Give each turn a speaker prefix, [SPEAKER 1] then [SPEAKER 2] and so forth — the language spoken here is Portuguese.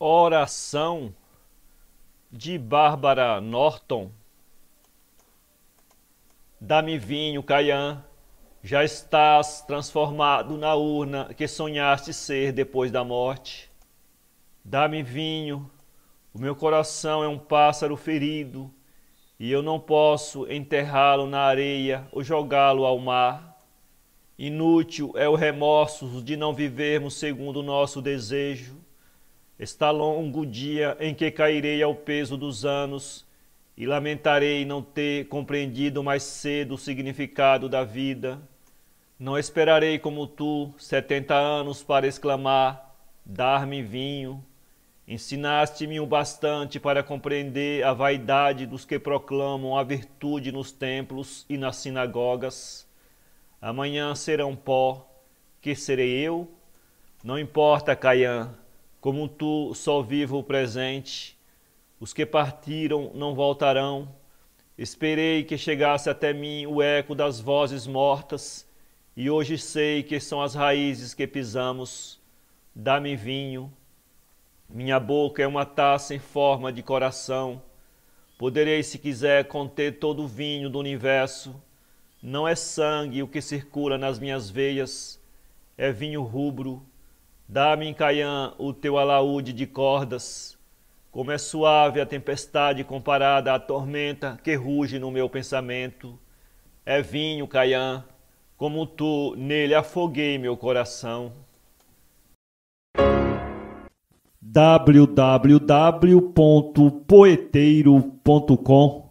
[SPEAKER 1] Oração de Bárbara Norton. Dá-me vinho, Caian, já estás transformado na urna que sonhaste ser depois da morte. Dá-me vinho, o meu coração é um pássaro ferido e eu não posso enterrá-lo na areia ou jogá-lo ao mar. Inútil é o remorso de não vivermos segundo o nosso desejo. Está longo o dia em que cairei ao peso dos anos e lamentarei não ter compreendido mais cedo o significado da vida. Não esperarei como tu setenta anos para exclamar: dar-me vinho. Ensinaste-me o bastante para compreender a vaidade dos que proclamam a virtude nos templos e nas sinagogas. Amanhã serão pó, que serei eu? Não importa, Caian como tu só vivo o presente, os que partiram não voltarão. Esperei que chegasse até mim o eco das vozes mortas, e hoje sei que são as raízes que pisamos. Dá-me vinho. Minha boca é uma taça em forma de coração. Poderei, se quiser, conter todo o vinho do universo. Não é sangue o que circula nas minhas veias, é vinho rubro Dá-me, Caian, o teu alaúde de cordas. Como é suave a tempestade comparada à tormenta que ruge no meu pensamento. É vinho, Caian, como tu nele afoguei meu coração. www.poeteiro.com